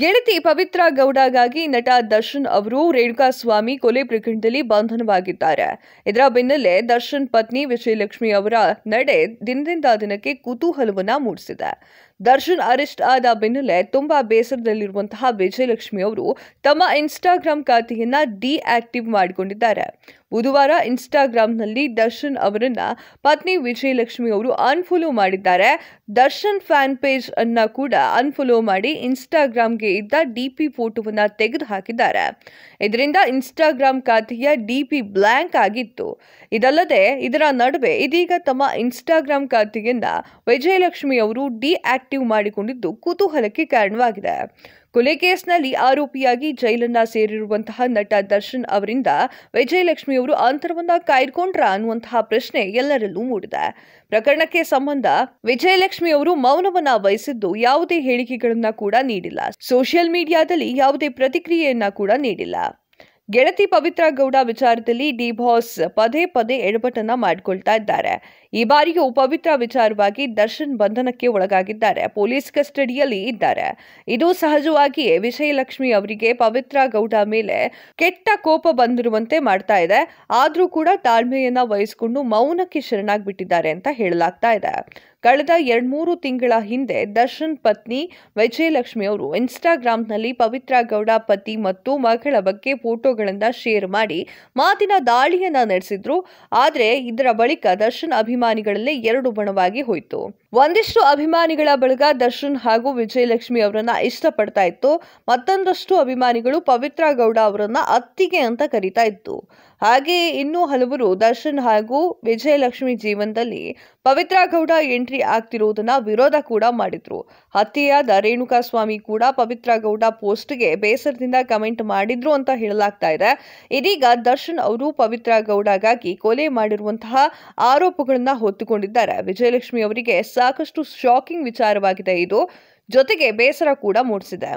ಗೆಳತಿ ಪವಿತ್ರ ಗೌಡಗಾಗಿ ನಟ ದರ್ಶನ್ ಅವರು ರೇಣುಕಾ ಸ್ವಾಮಿ ಕೊಲೆ ಪ್ರಕರಣದಲ್ಲಿ ಬಂಧನವಾಗಿದ್ದಾರೆ ಇದರ ಬೆನ್ನಲ್ಲೇ ದರ್ಶನ್ ಪತ್ನಿ ವಿಜಯಲಕ್ಷ್ಮಿ ಅವರ ನಡೆ ದಿನದಿಂದ ದಿನಕ್ಕೆ ಕುತೂಹಲವನ್ನ ಮೂಡಿಸಿದೆ ದರ್ಶನ್ ಅರೆಸ್ಟ್ ಆದ ಬೆನ್ನಲ್ಲೇ ತುಂಬಾ ಬೇಸರದಲ್ಲಿರುವಂತಹ ವಿಜಯಲಕ್ಷ್ಮಿ ಅವರು ತಮ್ಮ ಇನ್ಸ್ಟಾಗ್ರಾಮ್ ಖಾತೆಯನ್ನ ಡಿಆಕ್ಟಿವ್ ಮಾಡಿಕೊಂಡಿದ್ದಾರೆ ಬುಧವಾರ ಇನ್ಸ್ಟಾಗ್ರಾಂನಲ್ಲಿ ದರ್ಶನ್ ಅವರನ್ನ ಪತ್ನಿ ವಿಜಯಲಕ್ಷ್ಮಿ ಅವರು ಅನ್ಫಾಲೋ ಮಾಡಿದ್ದಾರೆ ದರ್ಶನ್ ಫ್ಯಾನ್ ಪೇಜ್ ಅನ್ನ ಕೂಡ ಅನ್ಫಾಲೋ ಮಾಡಿ ಇನ್ಸ್ಟಾಗ್ರಾಮ್ಗೆ ಇದ್ದ ಡಿಪಿ ಫೋಟೋವನ್ನ ತೆಗೆದು ಹಾಕಿದ್ದಾರೆ ಇದರಿಂದ ಇನ್ಸ್ಟಾಗ್ರಾಂ ಖಾತೆಯ ಡಿಪಿ ಬ್ಲ್ಯಾಂಕ್ ಆಗಿತ್ತು ಇದಲ್ಲದೆ ಇದರ ನಡುವೆ ಇದೀಗ ತಮ್ಮ ಇನ್ಸ್ಟಾಗ್ರಾಂ ಖಾತೆಯನ್ನ ವಿಜಯಲಕ್ಷ್ಮಿ ಅವರು ಡಿಆಕ್ಟಿವ್ ಮಾಡಿಕೊಂಡಿದ್ದು ಕುತೂಹಲಕ್ಕೆ ಕಾರಣವಾಗಿದೆ ಕೊಲೆ ಕೇಸ್ನಲ್ಲಿ ಆರೋಪಿಯಾಗಿ ಜೈಲನ್ನ ಸೇರಿರುವಂತಹ ನಟ ದರ್ಶನ್ ಅವರಿಂದ ವಿಜಯಲಕ್ಷ್ಮಿಯವರು ಅಂತರವನ್ನ ಕಾಯ್ದುಕೊಂಡ್ರ ಅನ್ನುವಂತಹ ಪ್ರಶ್ನೆ ಎಲ್ಲರಲ್ಲೂ ಮೂಡಿದೆ ಪ್ರಕರಣಕ್ಕೆ ಸಂಬಂಧ ವಿಜಯಲಕ್ಷ್ಮಿಯವರು ಮೌನವನ್ನ ವಹಿಸಿದ್ದು ಯಾವುದೇ ಹೇಳಿಕೆಗಳನ್ನ ಕೂಡ ನೀಡಿಲ್ಲ ಸೋಷಿಯಲ್ ಮೀಡಿಯಾದಲ್ಲಿ ಯಾವುದೇ ಪ್ರತಿಕ್ರಿಯೆಯನ್ನ ಕೂಡ ನೀಡಿಲ್ಲ ಗೆಳತಿ ಪವಿತ್ರ ಗೌಡ ವಿಚಾರದಲ್ಲಿ ಡಿ ಬಾಸ್ ಪದೇ ಪದೇ ಎಡಪಟ್ಟನ್ನ ಮಾಡಿಕೊಳ್ತಾ ಇದ್ದಾರೆ ಈ ಬಾರಿಯೂ ಪವಿತ್ರ ವಿಚಾರವಾಗಿ ದರ್ಶನ್ ಬಂಧನಕ್ಕೆ ಒಳಗಾಗಿದ್ದಾರೆ ಪೊಲೀಸ್ ಕಸ್ಟಡಿಯಲ್ಲಿ ಇದ್ದಾರೆ ಇದು ಸಹಜವಾಗಿಯೇ ವಿಜಯಲಕ್ಷ್ಮಿ ಅವರಿಗೆ ಪವಿತ್ರ ಗೌಡ ಮೇಲೆ ಕೆಟ್ಟ ಕೋಪ ಬಂದಿರುವಂತೆ ಮಾಡ್ತಾ ಇದೆ ಆದರೂ ಕೂಡ ತಾಳ್ಮೆಯನ್ನ ವಹಿಸಿಕೊಂಡು ಮೌನಕ್ಕೆ ಶರಣಾಗಿಬಿಟ್ಟಿದ್ದಾರೆ ಅಂತ ಹೇಳಲಾಗ್ತಾ ಇದೆ ಕಳೆದ ಎರಡ್ಮೂರು ತಿಂಗಳ ಹಿಂದೆ ದರ್ಶನ್ ಪತ್ನಿ ವಿಜಯಲಕ್ಷ್ಮಿ ಅವರು ಇನ್ಸ್ಟಾಗ್ರಾಂನಲ್ಲಿ ಪವಿತ್ರ ಗೌಡ ಪತಿ ಮತ್ತು ಮಗಳ ಬಗ್ಗೆ ಫೋಟೋಗಳನ್ನು ಶೇರ್ ಮಾಡಿ ಮಾತಿನ ದಾಳಿಯನ್ನ ನಡೆಸಿದ್ರು ಆದರೆ ಇದರ ಬಳಿಕ ದರ್ಶನ್ ಅಭಿಮಾನಿಗಳಲ್ಲಿ ಎರಡು ಬಣವಾಗಿ ಹೋಯಿತು ಒಂದಿಷ್ಟು ಅಭಿಮಾನಿಗಳ ಬಳಗ ದರ್ಶನ್ ಹಾಗೂ ವಿಜಯಲಕ್ಷ್ಮಿ ಅವರನ್ನ ಇಷ್ಟಪಡ್ತಾ ಇತ್ತು ಮತ್ತೊಂದಷ್ಟು ಅಭಿಮಾನಿಗಳು ಪವಿತ್ರ ಗೌಡ ಅವರನ್ನ ಅತ್ತಿಗೆ ಅಂತ ಕರೀತಾ ಇತ್ತು ಹಾಗೆಯೇ ಇನ್ನೂ ಹಲವರು ದರ್ಶನ್ ಹಾಗೂ ವಿಜಯಲಕ್ಷ್ಮಿ ಜೀವನದಲ್ಲಿ ಪವಿತ್ರ ಗೌಡ ಎಂಟ್ರಿ ಆಗ್ತಿರುವುದನ್ನ ವಿರೋಧ ಕೂಡ ಮಾಡಿದ್ರು ಹತ್ಯೆಯಾದ ರೇಣುಕಾ ಸ್ವಾಮಿ ಕೂಡ ಪವಿತ್ರ ಗೌಡ ಪೋಸ್ಟ್ಗೆ ಬೇಸರದಿಂದ ಕಮೆಂಟ್ ಮಾಡಿದ್ರು ಅಂತ ಹೇಳಲಾಗ್ತಾ ಇದೆ ಇದೀಗ ದರ್ಶನ್ ಅವರು ಪವಿತ್ರ ಗೌಡಗಾಗಿ ಕೊಲೆ ಮಾಡಿರುವಂತಹ ಆರೋಪಗಳನ್ನ ಹೊತ್ತುಕೊಂಡಿದ್ದಾರೆ ವಿಜಯಲಕ್ಷ್ಮಿ ಅವರಿಗೆ ಸಾಕಷ್ಟು ಶಾಕಿಂಗ್ ವಿಚಾರವಾಗಿದೆ ಇದು ಜೊತೆಗೆ ಬೇಸರ ಕೂಡ ಮೂಡಿಸಿದೆ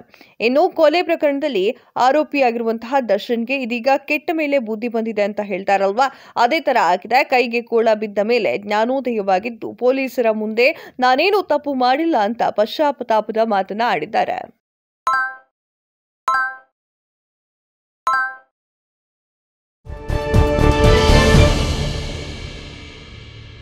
ಇನ್ನು ಕೊಲೆ ಪ್ರಕರಣದಲ್ಲಿ ಆರೋಪಿಯಾಗಿರುವಂತಹ ದರ್ಶನ್ಗೆ ಇದೀಗ ಕೆಟ್ಟ ಮೇಲೆ ಬುದ್ಧಿ ಬಂದಿದೆ ಅಂತ ಹೇಳ್ತಾರಲ್ವಾ ಅದೇ ತರ ಆಗಿದೆ ಕೈಗೆ ಕೋಳ ಬಿದ್ದ ಮೇಲೆ ಜ್ಞಾನೋದಯವಾಗಿದ್ದು ಪೊಲೀಸರ ಮುಂದೆ ನಾನೇನು ತಪ್ಪು ಮಾಡಿಲ್ಲ ಅಂತ ಪಶ್ಚಾಪತಾಪದ ಮಾತನ್ನ ಆಡಿದ್ದಾರೆ